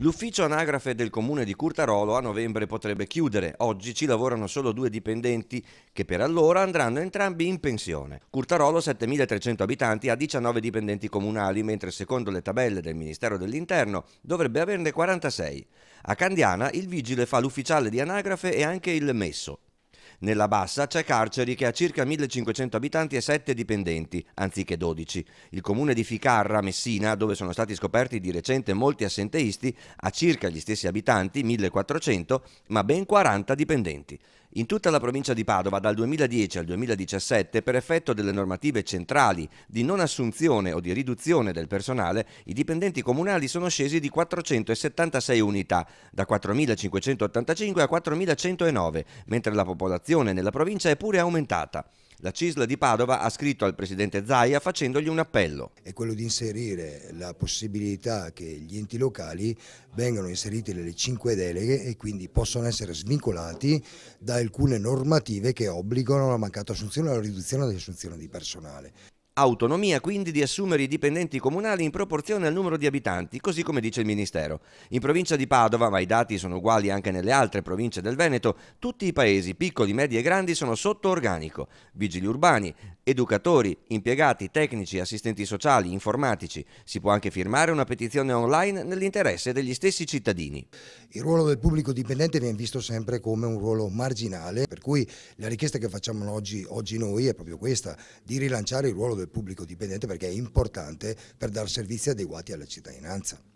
L'ufficio anagrafe del comune di Curtarolo a novembre potrebbe chiudere. Oggi ci lavorano solo due dipendenti che per allora andranno entrambi in pensione. Curtarolo, 7.300 abitanti, ha 19 dipendenti comunali, mentre secondo le tabelle del Ministero dell'Interno dovrebbe averne 46. A Candiana il vigile fa l'ufficiale di anagrafe e anche il messo. Nella Bassa c'è Carceri che ha circa 1500 abitanti e 7 dipendenti, anziché 12. Il comune di Ficarra, Messina, dove sono stati scoperti di recente molti assenteisti, ha circa gli stessi abitanti, 1400, ma ben 40 dipendenti. In tutta la provincia di Padova dal 2010 al 2017, per effetto delle normative centrali di non assunzione o di riduzione del personale, i dipendenti comunali sono scesi di 476 unità, da 4.585 a 4.109, mentre la popolazione nella provincia è pure aumentata. La Cisla di Padova ha scritto al presidente Zaia facendogli un appello. È quello di inserire la possibilità che gli enti locali vengano inseriti nelle cinque deleghe e quindi possano essere svincolati da alcune normative che obbligano alla mancata assunzione o alla riduzione dell'assunzione di personale autonomia quindi di assumere i dipendenti comunali in proporzione al numero di abitanti, così come dice il Ministero. In provincia di Padova, ma i dati sono uguali anche nelle altre province del Veneto, tutti i paesi, piccoli, medi e grandi, sono sotto organico. Vigili urbani, educatori, impiegati, tecnici, assistenti sociali, informatici. Si può anche firmare una petizione online nell'interesse degli stessi cittadini. Il ruolo del pubblico dipendente viene visto sempre come un ruolo marginale, per cui la richiesta che facciamo oggi, oggi noi è proprio questa, di rilanciare il ruolo del del pubblico dipendente perché è importante per dare servizi adeguati alla cittadinanza.